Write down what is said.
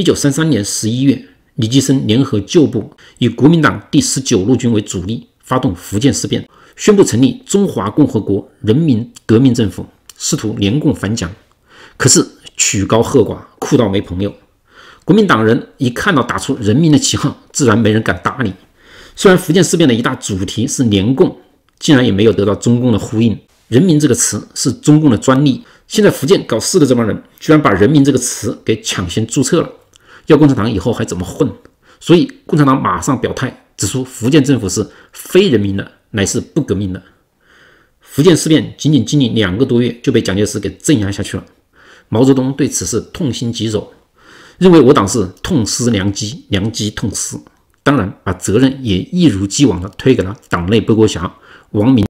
一九三三年十一月，李济深联合旧部，以国民党第十九路军为主力，发动福建事变，宣布成立中华共和国人民革命政府，试图联共反蒋。可是曲高和寡，酷到没朋友。国民党人一看到打出人民的旗号，自然没人敢搭理。虽然福建事变的一大主题是联共，竟然也没有得到中共的呼应。人民这个词是中共的专利，现在福建搞事的这帮人居然把人民这个词给抢先注册了。叫共产党以后还怎么混？所以共产党马上表态，指出福建政府是非人民的，乃是不革命的。福建事变仅仅经历两个多月，就被蒋介石给镇压下去了。毛泽东对此事痛心疾首，认为我党是痛失良机，良机痛失。当然，把责任也一如既往的推给了党内背锅侠王明。